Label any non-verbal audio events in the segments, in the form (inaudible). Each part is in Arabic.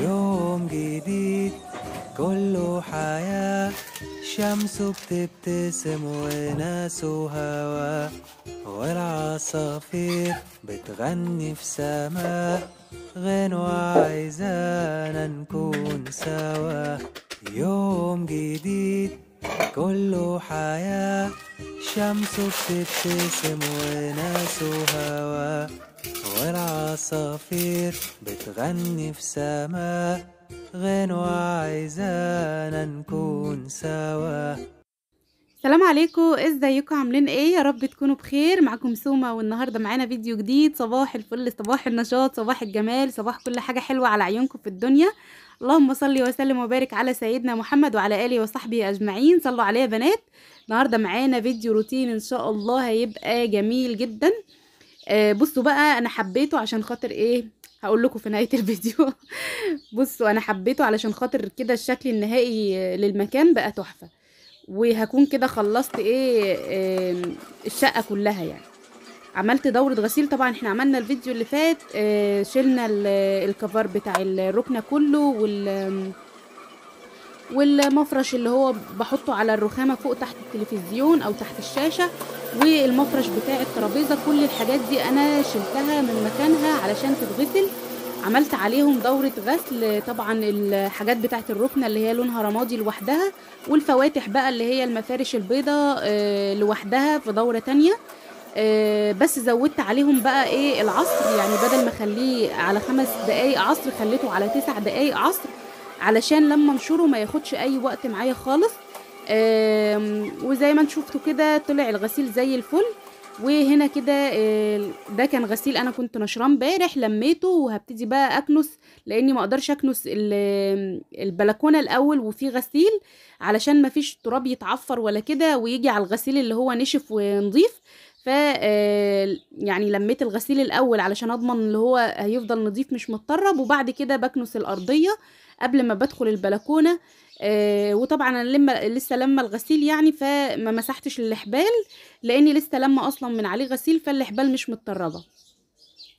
يوم جديد كله حياة شمسه بتبتسم وناسه وهوا والعصافير بتغني في سماء غنوة عايزانا نكون سوا يوم جديد كله حياة شمسه بتبتسم وناسه هوا والعصافير بتغني في سماء غنوة عايزانا نكون سوا السلام عليكم ازيكم عاملين ايه يا رب تكونوا بخير معاكم سوما والنهارده معانا فيديو جديد صباح الفل صباح النشاط صباح الجمال صباح كل حاجه حلوه على عيونكم في الدنيا اللهم صل وسلم وبارك على سيدنا محمد وعلى اله وصحبه اجمعين صلوا عليه يا بنات النهارده معانا فيديو روتين ان شاء الله هيبقى جميل جدا آه بصوا بقى انا حبيته عشان خاطر ايه هقول لكم في نهايه (laughs) الفيديو بصوا انا حبيته علشان خاطر كده الشكل النهائي للمكان بقى تحفه وهكون كده خلصت ايه, إيه الشقه كلها يعني عملت دوره غسيل طبعا احنا عملنا الفيديو اللي فات آه شلنا الكفر بتاع الركنه كله وال والمفرش اللي هو بحطه على الرخامه فوق تحت التلفزيون او تحت الشاشه والمفرش بتاع الترابيزه كل الحاجات دي انا شلتها من مكانها علشان تتغسل عملت عليهم دورة غسل طبعا الحاجات بتاعة الركنة اللي هي لونها رمادي لوحدها والفواتح بقى اللي هي المفارش البيضة آه، لوحدها في دورة تانية آه، بس زودت عليهم بقى ايه العصر يعني بدل ما اخليه على خمس دقايق عصر خليته على تسع دقايق عصر علشان لما انشره ما ياخدش اي وقت معايا خالص وزي ما انتوا كده طلع الغسيل زي الفل وهنا كده آه، ده كان غسيل انا كنت نشراه امبارح لميته وهبتدي بقى اكنس لاني ما اقدرش اكنس البلكونه الاول وفي غسيل علشان ما فيش تراب يتعفر ولا كده ويجي على الغسيل اللي هو نشف ونظيف ف آه، يعني لميت الغسيل الاول علشان اضمن اللي هو هيفضل نظيف مش متطرب وبعد كده بكنس الارضيه قبل ما بدخل البلكونه آه، وطبعا انا لما لسه لما الغسيل يعني فما مسحتش الحبال لاني لسه لما اصلا من عليه غسيل فالحبال مش متطربه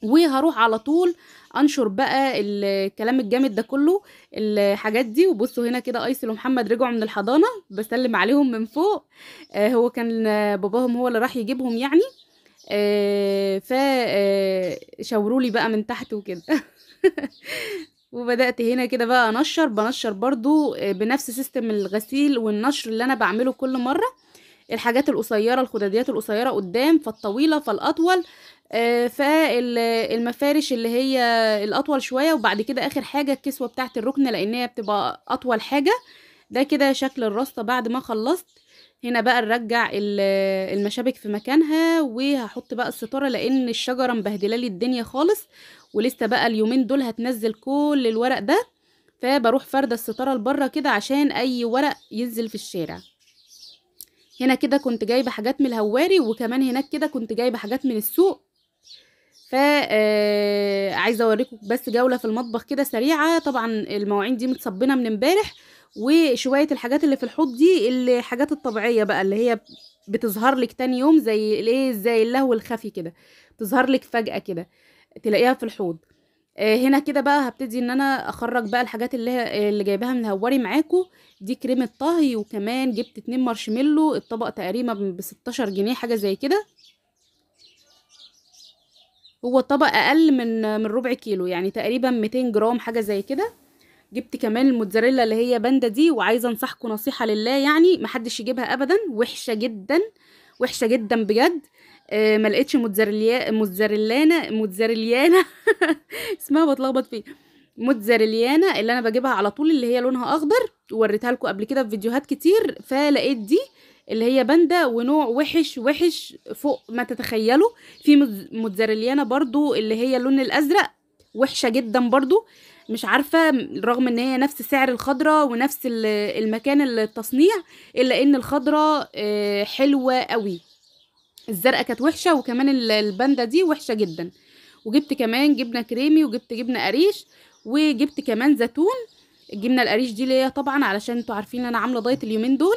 وهروح على طول انشر بقى الكلام الجامد ده كله الحاجات دي وبصوا هنا كده ايسل ومحمد رجعوا من الحضانه بسلم عليهم من فوق آه هو كان باباهم هو اللي راح يجيبهم يعني آه فشاوروا آه، لي بقى من تحت وكده (laughs) وبدات هنا كده بقى انشر بنشر برضو آه، بنفس سيستم الغسيل والنشر اللي انا بعمله كل مره الحاجات القصيره الخداديات القصيره قدام فالطويله فالاطول آه، فالمفارش اللي هي الاطول شويه وبعد كده اخر حاجه الكسوه بتاعه الركنه لان هي بتبقى اطول حاجه ده كده شكل الرصه بعد ما خلصت هنا بقى نرجع المشابك في مكانها وهحط بقى الستاره لان الشجره مبهدله لي الدنيا خالص ولسه بقى اليومين دول هتنزل كل الورق ده فبروح فارده الستاره لبره كده عشان اي ورق ينزل في الشارع هنا كده كنت جايبه حاجات من الهواري وكمان هناك كده كنت جايبه حاجات من السوق فا آه، عايزه اوريكم بس جوله في المطبخ كده سريعه طبعا المواعين دي متصبنه من امبارح وشويه الحاجات اللي في الحوض دي الحاجات الطبيعيه بقى اللي هي بتظهر لك تاني يوم زي الايه زي اللهو الخفي كده تظهر لك فجاه كده تلاقيها في الحوض آه، هنا كده بقى هبتدي إن أنا أخرّج بقى الحاجات اللي هي آه، اللي جايباها من هوّاري معاكو دي كريمة طهي وكمان جبت اتنين مارشميلو الطبق تقريبا بستاشر جنيه حاجة زي كده. هو طبق أقل من من ربع كيلو يعني تقريبًا ميتين جرام حاجة زي كده، جبت كمان الموتزاريلا اللي هي باندا دي وعايزة أنصحكم نصيحة لله يعني محدش يجيبها أبدًا وحشة جدًا، وحشة جدًا بجد. آه، ما لقيتش موتزاريلا موتزاريلانا موتزاريلانا (laughs) اسمها بتلخبط فيه موتزاريلانا اللي انا بجيبها على طول اللي هي لونها اخضر وريتها لكم قبل كده في فيديوهات كتير فلقيت دي اللي هي باندا ونوع وحش وحش فوق ما تتخيلوا في موتزاريلانا برضو اللي هي اللون الازرق وحشه جدا برضو مش عارفه رغم ان هي نفس سعر الخضره ونفس المكان التصنيع الا ان الخضره آه، حلوه قوي الزرقاء كانت وحشه وكمان الباندا دي وحشه جدا وجبت كمان جبنه كريمي وجبت جبنه قريش وجبت كمان زيتون الجبنه القريش دي ليا طبعا علشان انتوا عارفين انا عامله دايت اليومين دول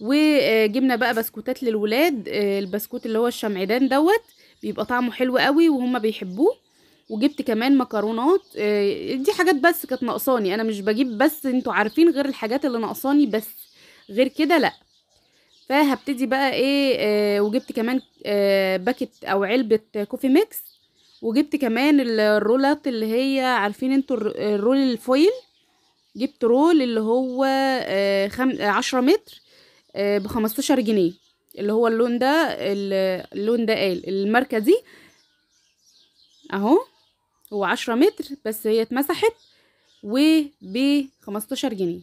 وجبنا بقى بسكوتات للولاد البسكوت اللي هو الشمعدان دوت بيبقى طعمه حلو قوي وهما بيحبوه وجبت كمان مكرونات آه، دي حاجات بس كانت ناقصاني انا مش بجيب بس انتوا عارفين غير الحاجات اللي ناقصاني بس غير كده لا فهبتدي بقى ايه آه، وجبت كمان آه، باكت او علبه كوفي ميكس وجبت كمان الرولات اللي هي عارفين انتوا الرول الفويل جبت رول اللي هو آه، خم... عشرة متر آه، بخمستاشر جنيه اللي هو اللون ده اللون ده قال الماركة دي اهو هو عشرة متر بس هي اتمسحت وب 15 جنيه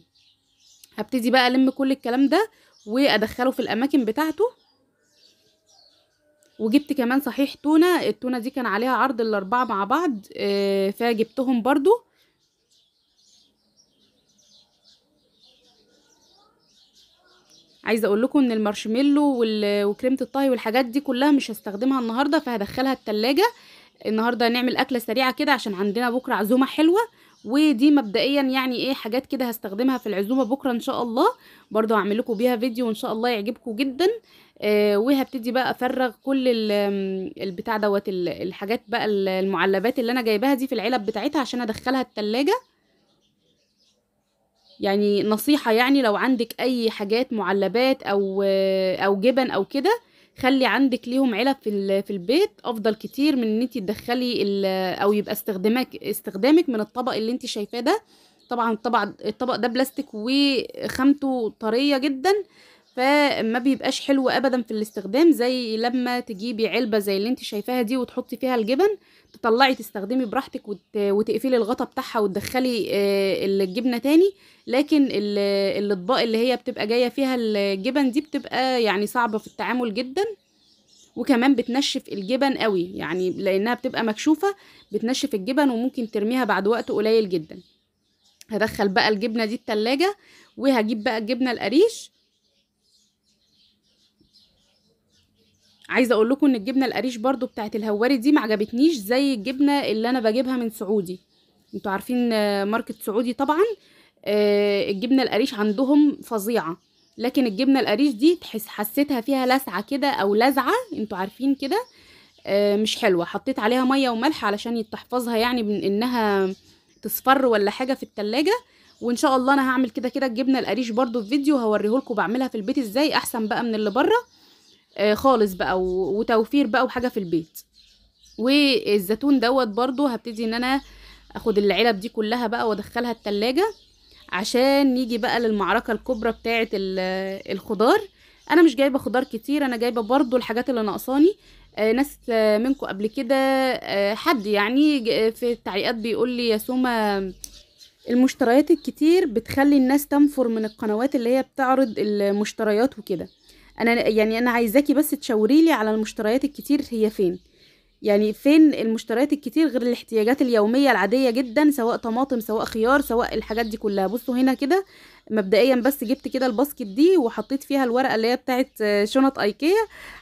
هبتدي بقى الم كل الكلام ده وادخله في الاماكن بتاعته وجبت كمان صحيح تونه التونه دي كان عليها عرض الاربعه مع بعض آه، فجبتهم برضو عايزه اقول لكم ان المارشميلو وكريمه الطهي والحاجات دي كلها مش هستخدمها النهارده فهدخلها التلاجة النهارده نعمل اكله سريعه كده عشان عندنا بكره عزومه حلوه ودي مبدئيا يعني ايه حاجات كده هستخدمها في العزومه بكره ان شاء الله برضو هعمل لكم بيها فيديو وان شاء الله يعجبكم جدا آه، وهبتدي بقى افرغ كل البتاع دوت الحاجات بقى المعلبات اللي انا جايباها دي في العلب بتاعتها عشان ادخلها التلاجة يعني نصيحة يعني لو عندك اي حاجات معلبات او آه، او جبن او كده خلي عندك ليهم علب في في البيت افضل كتير من ان انت تدخلي او يبقى استخدامك استخدامك من الطبق اللي انت شايفاه ده طبعا طبعا الطبق ده بلاستيك وخامته طريه جدا فما بيبقاش حلو ابدا في الاستخدام زي لما تجيبي علبه زي اللي انت شايفاها دي وتحطي فيها الجبن تطلعي تستخدمي براحتك وتقفلي الغطا بتاعها وتدخلي آه، الجبنه تاني لكن الاطباق اللي هي بتبقى جايه فيها الجبن دي بتبقى يعني صعبه في التعامل جدا وكمان بتنشف الجبن قوي يعني لانها بتبقى مكشوفه بتنشف الجبن وممكن ترميها بعد وقت قليل جدا هدخل بقى الجبنه دي التلاجة وهجيب بقى الجبنه القريش عايزه اقول لكم ان الجبنه القريش برضو بتاعه الهواري دي ما عجبتنيش زي الجبنه اللي انا بجيبها من سعودي انتوا عارفين آه، ماركه سعودي طبعا آه، الجبنه القريش عندهم فظيعه لكن الجبنه القريش دي تحس حسيتها فيها لسعه كده او لزعه انتوا عارفين كده آه، مش حلوه حطيت عليها ميه وملح علشان تحفظها يعني من انها تصفر ولا حاجه في التلاجة وان شاء الله انا هعمل كده كده الجبنه القريش برضو في فيديو لكم بعملها في البيت ازاي احسن بقى من اللي بره آه، خالص بقى وتوفير بقى وحاجه في البيت والزيتون دوت برضو هبتدي ان انا اخد العلب دي كلها بقى وادخلها التلاجة عشان نيجي بقى للمعركة الكبرى بتاعة الخضار انا مش جايبة خضار كتير انا جايبة برضو الحاجات اللي ناقصاني آه، ناس آه، منكم قبل كده حد يعني في التعليقات بيقول لي يا سوما المشتريات الكتير بتخلي الناس تنفر من القنوات اللي هي بتعرض المشتريات وكده انا يعني انا عايزاكي بس تشاوري لي على المشتريات الكتير هي فين يعني فين المشتريات الكتير غير الاحتياجات اليومية العادية جدا سواء طماطم سواء خيار سواء الحاجات دي كلها بصوا هنا كده مبدئيا بس جبت كده الباسكت دي وحطيت فيها الورقة اللي هي بتاعت شنط ايكيا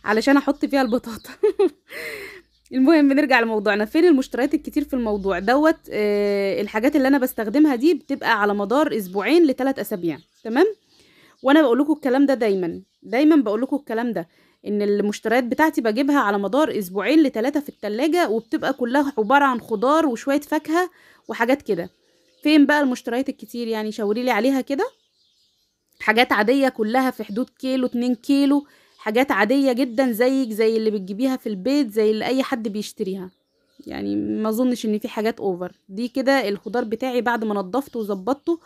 علشان احط فيها البطاطا (laughs) المهم بنرجع لموضوعنا فين المشتريات الكتير في الموضوع دوت آه الحاجات اللي انا بستخدمها دي بتبقى على مدار اسبوعين لثلاث اسابيع تمام وانا بقول لكم الكلام ده دا دايما دايما بقول لكم الكلام ده ان المشتريات بتاعتي بجيبها على مدار اسبوعين لتلاتة في التلاجة وبتبقى كلها عبارة عن خضار وشوية فاكهة وحاجات كده فين بقى المشتريات الكتير يعني شاوريلي عليها كده حاجات عادية كلها في حدود كيلو اتنين كيلو حاجات عادية جدا زيك زي اللي بتجيبيها في البيت زي اللي اي حد بيشتريها يعني ما اظنش ان في حاجات اوفر دي كده الخضار بتاعي بعد ما نضفته وظبطته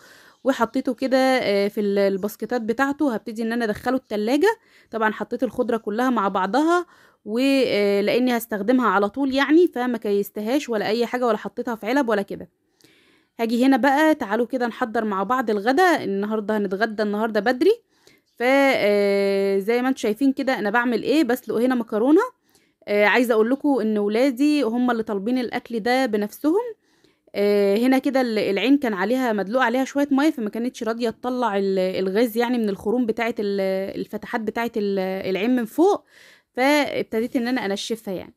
وحطيته كده آه، في الباسكتات بتاعته هبتدي ان انا ادخله التلاجة طبعا حطيت الخضرة كلها مع بعضها ولاني آه، هستخدمها على طول يعني فما كيستهاش ولا اي حاجة ولا حطيتها في علب ولا كده هاجي هنا بقى تعالوا كده نحضر مع بعض الغدا النهاردة هنتغدى النهاردة بدري فزي آه، ما انتم شايفين كده انا بعمل ايه بسلق هنا مكرونه عايزه اقول لكم ان ولادي هم اللي طالبين الاكل ده بنفسهم آه، هنا كده العين كان عليها مدلوق عليها شويه ميه فما كانتش راضيه تطلع الغاز يعني من الخروم بتاعه الفتحات بتاعه العين من فوق فابتديت ان انا انشفها يعني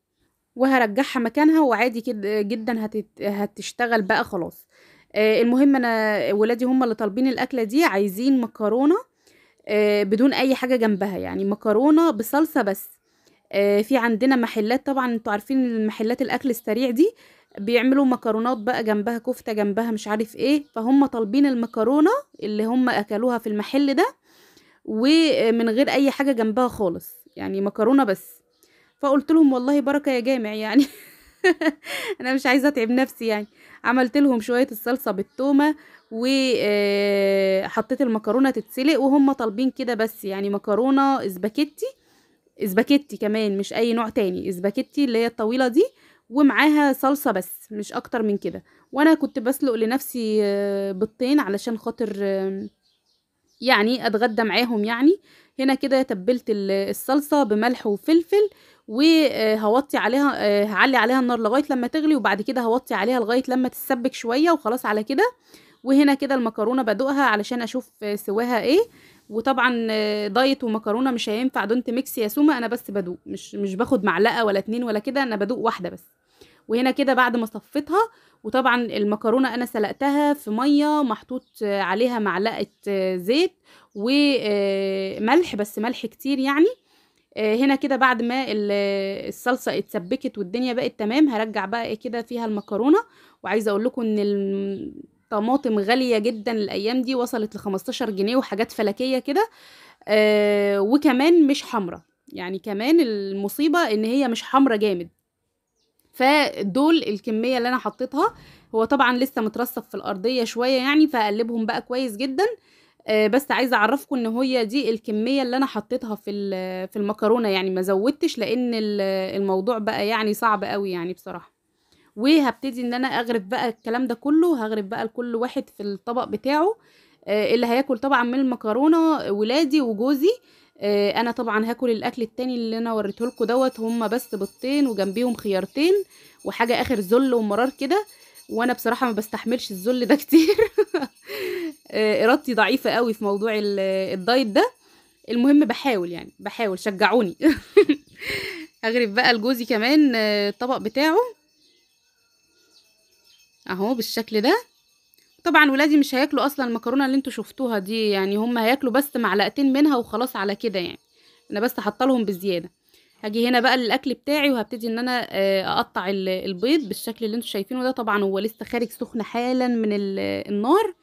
وهرجعها مكانها وعادي كده جدا هتشتغل بقى خلاص آه، المهم انا ولادي هم اللي طالبين الاكله دي عايزين مكرونه آه، بدون اي حاجه جنبها يعني مكرونه بصلصه بس في عندنا محلات طبعا انتوا عارفين المحلات الاكل السريع دي بيعملوا مكرونات بقى جنبها كفته جنبها مش عارف ايه فهم طالبين المكرونه اللي هم اكلوها في المحل ده ومن غير اي حاجه جنبها خالص يعني مكرونه بس فقلت لهم والله بركه يا جامع يعني (laughs) انا مش عايزه اتعب نفسي يعني عملت لهم شويه الصلصه بالتومه وحطيت آه، المكرونه تتسلق وهم طالبين كده بس يعني مكرونه اسباجيتي اسباجيتي كمان مش اي نوع تاني اسباجيتي اللي هي الطويله دي ومعاها صلصه بس مش اكتر من كده وانا كنت بسلق لنفسي آه، بيضتين علشان خاطر يعني اتغدى معاهم يعني هنا كده تبلت الصلصه بملح وفلفل وهوطي آه، عليها آه، هعلي عليها النار لغايه لما تغلي وبعد كده هوطي عليها لغايه لما تتسبك شويه وخلاص على كده وهنا كده المكرونه بدوقها علشان اشوف سواها ايه وطبعا دايت ومكرونه مش هينفع دونت ميكس يا سوما انا بس بدوق مش مش باخد معلقه ولا اتنين ولا كده انا بدوق واحده بس وهنا كده بعد ما صفيتها وطبعا المكرونه انا سلقتها في ميه محطوط عليها معلقه زيت وملح بس ملح كتير يعني هنا كده بعد ما الصلصه اتسبكت والدنيا بقت تمام هرجع بقى إيه كده فيها المكرونه وعايزه اقول لكم ان طماطم غالية جدا الأيام دي وصلت لخمستاشر جنيه وحاجات فلكية كده آه، وكمان مش حمرة يعني كمان المصيبة إن هي مش حمرة جامد فدول الكمية اللي أنا حطيتها هو طبعا لسه مترصف في الأرضية شوية يعني فأقلبهم بقى كويس جدا آه، بس عايزة أعرفكم إن هي دي الكمية اللي أنا حطيتها في في المكرونة يعني ما زودتش لأن الموضوع بقى يعني صعب قوي يعني بصراحة وهبتدي ان انا اغرب بقى الكلام ده كله هغرب بقى لكل واحد في الطبق بتاعه آه، اللي هياكل طبعا من المكرونه ولادي وجوزي آه، انا طبعا هاكل الاكل التاني اللي انا وريته لكم دوت هما بس بطين وجنبيهم خيارتين وحاجه اخر ذل ومرار كده وانا بصراحه ما بستحملش الذل ده (laughs) كتير آه، ارادتي ضعيفه قوي في موضوع الدايت ده المهم بحاول يعني بحاول شجعوني (laughs) هغرب بقى لجوزي كمان الطبق بتاعه اهو بالشكل ده طبعا ولادي مش هياكلوا اصلا المكرونه اللي انتوا شفتوها دي يعني هم هياكلوا بس معلقتين منها وخلاص على كده يعني انا بس حاطه لهم بزياده هاجي هنا بقى للاكل بتاعي وهبتدي ان انا آه، اقطع البيض بالشكل اللي انتوا شايفينه ده طبعا هو لسه خارج سخن حالا من النار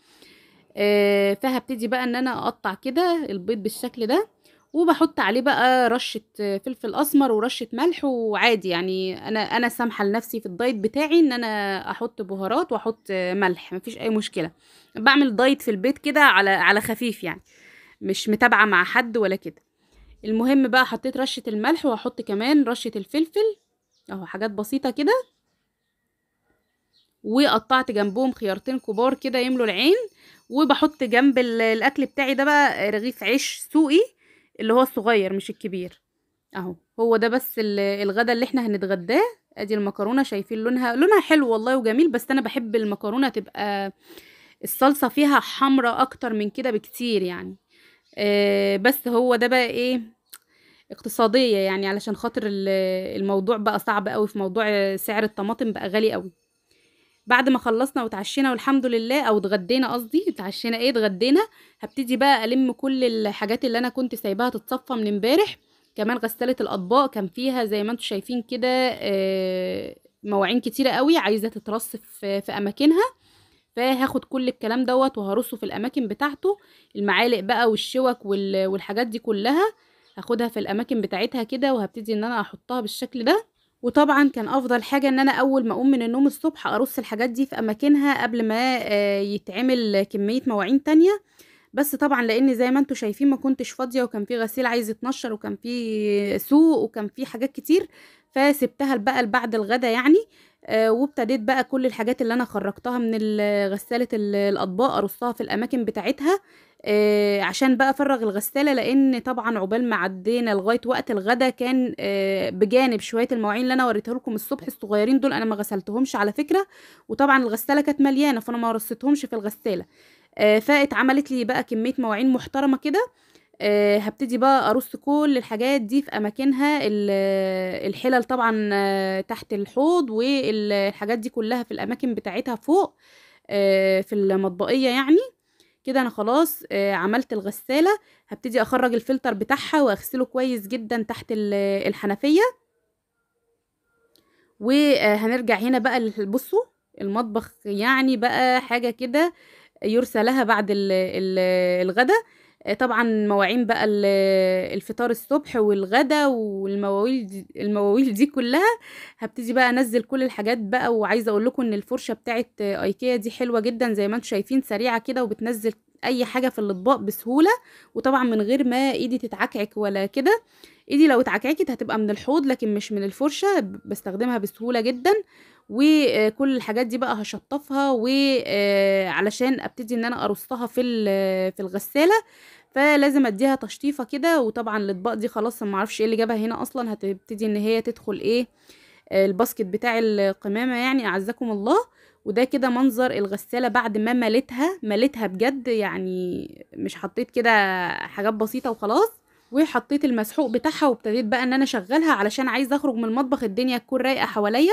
آه، فهبتدي بقى ان انا اقطع كده البيض بالشكل ده وبحط عليه بقى رشة فلفل أسمر ورشة ملح وعادي يعني أنا أنا سامحة لنفسي في الدايت بتاعي إن أنا أحط بهارات وأحط ملح مفيش أي مشكلة بعمل دايت في البيت كده على على خفيف يعني مش متابعة مع حد ولا كده المهم بقى حطيت رشة الملح وهحط كمان رشة الفلفل أهو حاجات بسيطة كده وقطعت جنبهم خيارتين كبار كده يملوا العين وبحط جنب الأكل بتاعي ده بقى رغيف عيش سوقي اللي هو الصغير مش الكبير اهو هو ده بس الغدا اللي احنا هنتغداه ادي المكرونه شايفين لونها لونها حلو والله وجميل بس انا بحب المكرونه تبقى الصلصه فيها حمراء اكتر من كده بكتير يعني آه بس هو ده بقى ايه اقتصاديه يعني علشان خاطر الموضوع بقى صعب قوي في موضوع سعر الطماطم بقى غالي قوي بعد ما خلصنا وتعشينا والحمد لله او اتغدينا قصدي اتعشينا ايه اتغدينا هبتدي بقى الم كل الحاجات اللي انا كنت سايباها تتصفى من امبارح كمان غساله الاطباق كان فيها زي ما انتم شايفين كده آه، مواعين كتيره قوي عايزه تترص في اماكنها فهاخد كل الكلام دوت وهرصه في الاماكن بتاعته المعالق بقى والشوك والحاجات دي كلها هاخدها في الاماكن بتاعتها كده وهبتدي ان انا احطها بالشكل ده وطبعا كان افضل حاجه ان انا اول ما اقوم من النوم الصبح ارص الحاجات دي في اماكنها قبل ما آه، يتعمل كميه مواعين تانية بس طبعا لان زي ما انتم شايفين ما كنتش فاضيه وكان في غسيل عايز يتنشر وكان في سوق وكان في حاجات كتير فسبتها بقى بعد الغدا يعني آه، وابتديت بقى كل الحاجات اللي انا خرجتها من غساله الاطباق ارصها في الاماكن بتاعتها آه، عشان بقى افرغ الغساله لان طبعا عقبال ما عدينا لغايه وقت الغدا كان آه، بجانب شويه المواعين اللي انا وريتها لكم الصبح الصغيرين دول انا ما غسلتهمش على فكره وطبعا الغساله كانت مليانه فانا ما رصيتهمش في الغساله فاتعملت لي بقى كميه مواعين محترمه كده آه، هبتدي بقى ارص كل الحاجات دي في اماكنها الحلل طبعا تحت الحوض والحاجات دي كلها في الاماكن بتاعتها فوق آه، في المطبقيه يعني كده انا خلاص آه، عملت الغساله هبتدي اخرج الفلتر بتاعها واغسله كويس جدا تحت الحنفيه وهنرجع هنا بقى بصوا المطبخ يعني بقى حاجه كده يرسى لها بعد الغدا آه، طبعا مواعين بقى الفطار الصبح والغدا والمواويل دي المواويل دي كلها هبتدي بقى انزل كل الحاجات بقى وعايزه اقول لكم ان الفرشه بتاعه ايكيا دي حلوه جدا زي ما انتم شايفين سريعه كده وبتنزل اي حاجه في الاطباق بسهوله وطبعا من غير ما ايدي تتعكعك ولا كده ايدي لو اتعكعكت هتبقى من الحوض لكن مش من الفرشه بستخدمها بسهوله جدا وكل الحاجات دي بقى هشطفها وعلشان آه، ابتدي ان انا ارصها في في الغساله فلازم اديها تشطيفه كده وطبعا الاطباق دي خلاص ما اعرفش ايه اللي جابها هنا اصلا هتبتدي ان هي تدخل ايه آه، الباسكت بتاع القمامه يعني اعزكم الله وده كده منظر الغساله بعد ما مليتها مليتها بجد يعني مش حطيت كده حاجات بسيطه وخلاص وحطيت المسحوق بتاعها وابتديت بقى ان انا اشغلها علشان عايزه اخرج من المطبخ الدنيا تكون رايقه حواليا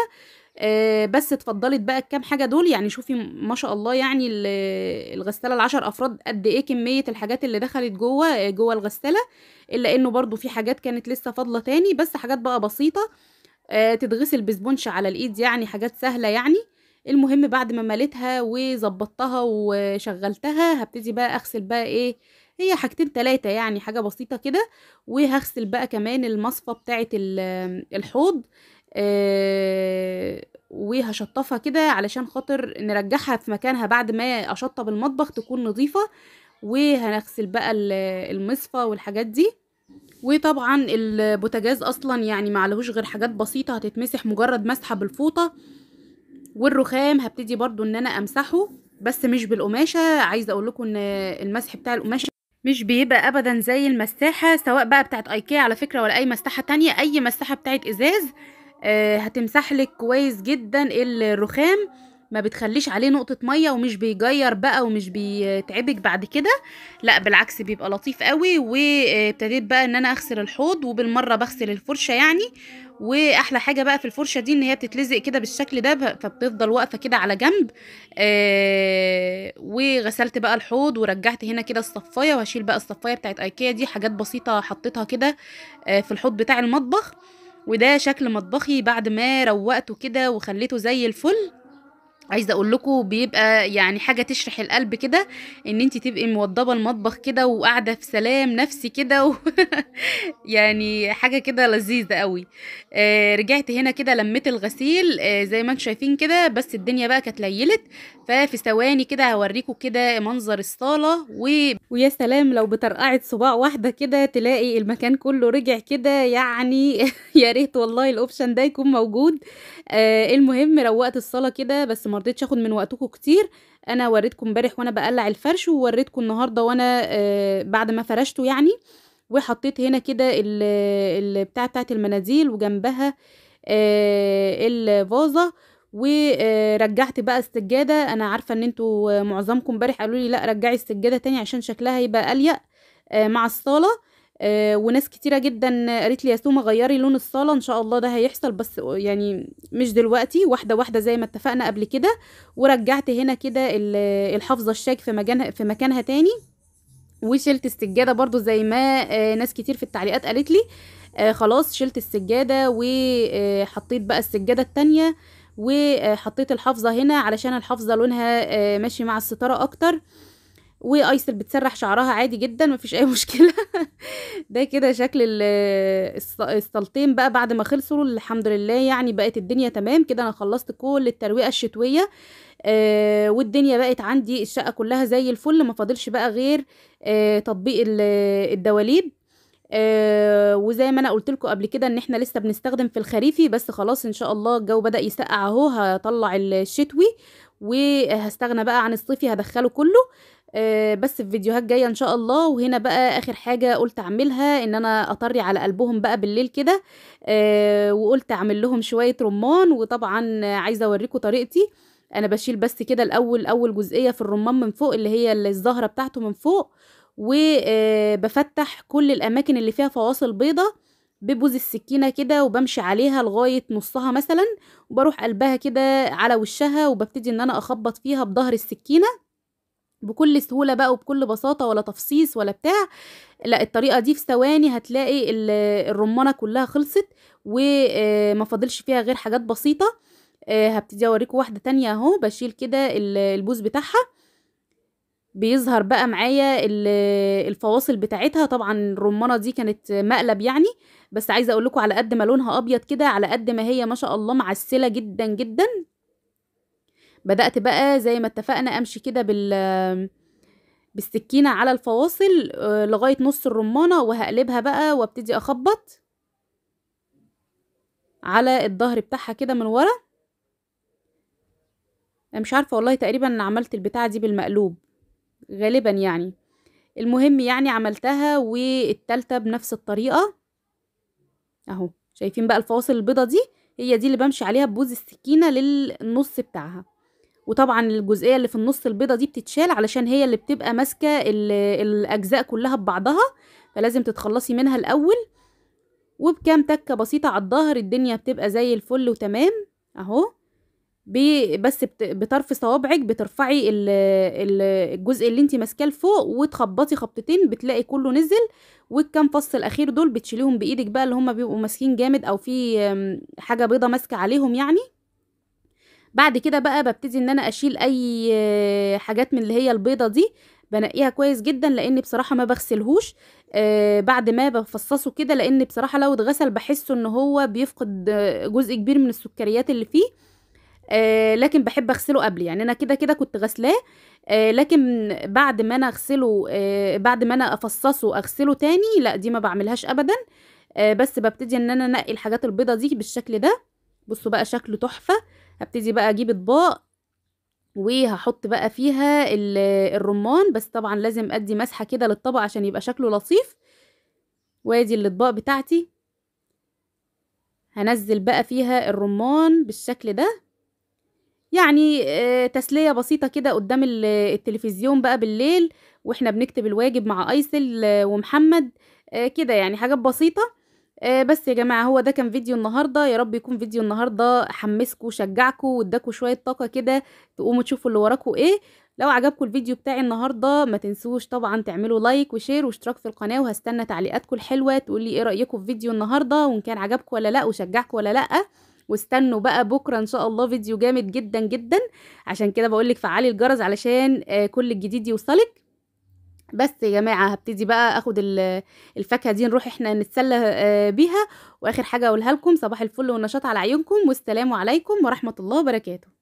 آه، بس اتفضلت بقى الكام حاجه دول يعني شوفي ما شاء الله يعني الغساله العشر افراد قد ايه كميه الحاجات اللي دخلت جوه آه، جوه الغساله الا انه برضو في حاجات كانت لسه فاضله تاني بس حاجات بقى بسيطه آه، تتغسل بسبونش على الايد يعني حاجات سهله يعني المهم بعد ما مليتها وظبطتها وشغلتها هبتدي بقى اغسل بقى ايه هي حاجتين تلاتة يعني حاجة بسيطة كده وهغسل بقى كمان المصفى بتاعة الحوض وهشطفها كده علشان خاطر نرجعها في مكانها بعد ما اشطب المطبخ تكون نظيفة وهنغسل بقى المصفى والحاجات دي وطبعا البوتاجاز اصلا يعني معلهوش غير حاجات بسيطة هتتمسح مجرد مسحة بالفوطة والرخام هبتدي برضو ان انا امسحه بس مش بالقماشة عايزة اقول لكم ان المسح بتاع القماشة مش بيبقى ابدا زي المساحة سواء بقى بتاعت ايكيا على فكرة ولا اي مساحة تانية اي مساحة بتاعت ازاز آه، هتمسح لك كويس جدا الرخام ما بتخليش عليه نقطة مية ومش بيجير بقى ومش بيتعبك بعد كده لا بالعكس بيبقى لطيف قوي وابتديت بقى ان انا اغسل الحوض وبالمرة بغسل الفرشة يعني واحلى حاجة بقى في الفرشة دي ان هي بتتلزق كده بالشكل ده فبتفضل واقفة كده على جنب آه وغسلت بقى الحوض ورجعت هنا كده الصفاية وهشيل بقى الصفاية بتاعت ايكيا دي حاجات بسيطة حطيتها كده آه في الحوض بتاع المطبخ وده شكل مطبخي بعد ما روقته كده وخليته زي الفل عايزه اقول لكم بيبقى يعني حاجه تشرح القلب كده ان انت تبقي موضبه المطبخ كده وقاعده في سلام نفسي كده و... (laughs) يعني حاجه كده لذيذه قوي آه رجعت هنا كده لميت الغسيل آه زي ما انتم شايفين كده بس الدنيا بقى كانت ليلت ففي ثواني كده هوريكم كده منظر الصاله و... ويا سلام لو بترقعت صباع واحده كده تلاقي المكان كله رجع كده يعني (laughs) يا ريت والله الاوبشن ده يكون موجود آه المهم روقت الصاله كده بس ما رضيتش اخد من وقتكم كتير انا وريتكم امبارح وانا بقلع الفرش ووريتكم النهارده وانا آه بعد ما فرشته يعني وحطيت هنا كده البتاع بتاعت المناديل وجنبها آه الفازه ورجعت آه، بقى السجاده انا عارفه ان انتوا معظمكم امبارح قالوا لي لا رجعي السجاده تاني عشان شكلها يبقى اليق آه، مع الصاله آه، وناس كتيره جدا قالت لي يا سوما غيري لون الصاله ان شاء الله ده هيحصل بس يعني مش دلوقتي واحده واحده زي ما اتفقنا قبل كده ورجعت هنا كده الحافظه الشاك في مكانها في مكانها تاني وشلت السجاده برضو زي ما آه، ناس كتير في التعليقات قالت لي آه، خلاص شلت السجاده وحطيت بقى السجاده التانية وحطيت الحافظه هنا علشان الحافظه لونها ماشي مع الستاره اكتر وايسر بتسرح شعرها عادي جدا مفيش اي (laughs) مشكله ده كده شكل السلطين بقى بعد ما خلصوا الحمد لله يعني بقت الدنيا تمام كده انا خلصت كل الترويقه الشتويه آه والدنيا بقت عندي الشقه كلها زي الفل ما فاضلش بقى غير آه تطبيق الدواليب آه وزي ما انا قلت لكم قبل كده ان احنا لسه بنستخدم في الخريفي بس خلاص ان شاء الله الجو بدا يسقع اهو هطلع الشتوي وهستغنى بقى عن الصيفي هدخله كله آه، بس في فيديوهات جايه ان شاء الله وهنا بقى اخر حاجه قلت اعملها ان انا اطري على قلبهم بقى بالليل كده آه، وقلت اعمل لهم شويه رمان وطبعا عايزه اوريكم طريقتي انا بشيل بس كده الاول اول جزئيه في الرمان من فوق اللي هي الزهره بتاعته من فوق وبفتح آه، كل الاماكن اللي فيها فواصل بيضه ببوز السكينه كده وبمشي عليها لغايه نصها مثلا وبروح قلبها كده على وشها وببتدي ان انا اخبط فيها بظهر السكينه بكل سهوله بقى وبكل بساطه ولا تفصيص ولا بتاع لا الطريقه دي في ثواني هتلاقي الرمانه كلها خلصت وما آه، فاضلش فيها غير حاجات بسيطه آه، هبتدي اوريكم واحده تانية اهو بشيل كده البوز بتاعها بيظهر بقى معايا الفواصل بتاعتها طبعا الرمانه دي كانت مقلب يعني بس عايزه اقول لكم على قد ما لونها ابيض كده على قد ما هي ما شاء الله معسله جدا جدا بدأت بقى زي ما اتفقنا أمشي كده بال بالسكينة على الفواصل آه، لغاية نص الرمانة وهقلبها بقى وابتدي أخبط على الظهر بتاعها كده من ورا مش عارفة والله تقريبا عملت البتاعة دي بالمقلوب غالبا يعني المهم يعني عملتها والتالتة بنفس الطريقة اهو شايفين بقى الفواصل البيضة دي هي دي اللي بمشي عليها ببوز السكينة للنص بتاعها وطبعا الجزئيه اللي في النص البيضه دي بتتشال علشان هي اللي بتبقى ماسكه الاجزاء كلها ببعضها فلازم تتخلصي منها الاول وبكام تكه بسيطه على الظهر الدنيا بتبقى زي الفل وتمام اهو بس بطرف صوابعك بترفعي الجزء اللي انت ماسكاه لفوق وتخبطي خبطتين بتلاقي كله نزل والكام فص الاخير دول بتشيليهم بايدك بقى اللي هما بيبقوا ماسكين جامد او في حاجه بيضه ماسكه عليهم يعني بعد كده بقى ببتدي ان انا اشيل اي حاجات من اللي هي البيضه دي بنقيها كويس جدا لان بصراحه ما بغسلهوش آه، بعد ما بفصصه كده لان بصراحه لو اتغسل بحسه ان هو بيفقد جزء كبير من السكريات اللي فيه آه لكن بحب اغسله قبل يعني انا كده كده كنت غسلاه آه لكن بعد ما انا اغسله آه بعد ما انا افصصه اغسله تاني لا دي ما بعملهاش ابدا آه بس ببتدي ان انا انقي الحاجات البيضه دي بالشكل ده بصوا بقى شكله تحفه هبتدي بقى اجيب اطباق وهحط بقى فيها الرمان بس طبعا لازم ادي مسحه كده للطبق عشان يبقى شكله لطيف وادي الاطباق بتاعتي هنزل بقى فيها الرمان بالشكل ده يعني آه، تسلية بسيطة كده قدام التلفزيون بقى بالليل واحنا بنكتب الواجب مع ايسل آه، ومحمد آه، كده يعني حاجات بسيطة آه بس يا جماعة هو ده كان فيديو النهاردة يا رب يكون فيديو النهاردة حمسكوا وشجعكوا واداكوا شوية طاقة كده تقوموا تشوفوا اللي وراكوا ايه لو عجبكم الفيديو بتاعي النهاردة ما تنسوش طبعا تعملوا لايك وشير واشتراك في القناة وهستنى تعليقاتكم الحلوة تقولي ايه رأيكم في فيديو النهاردة وان كان عجبكم ولا لا وشجعكم ولا لأ واستنوا بقى بكره ان شاء الله فيديو جامد جدا جدا عشان كده بقولك فعلي الجرس علشان آه، كل الجديد يوصلك بس يا جماعه هبتدي بقى اخد الفاكهه دي نروح احنا نتسلى آه، بيها واخر حاجه اقولها لكم صباح الفل والنشاط على عيونكم والسلام عليكم ورحمه الله وبركاته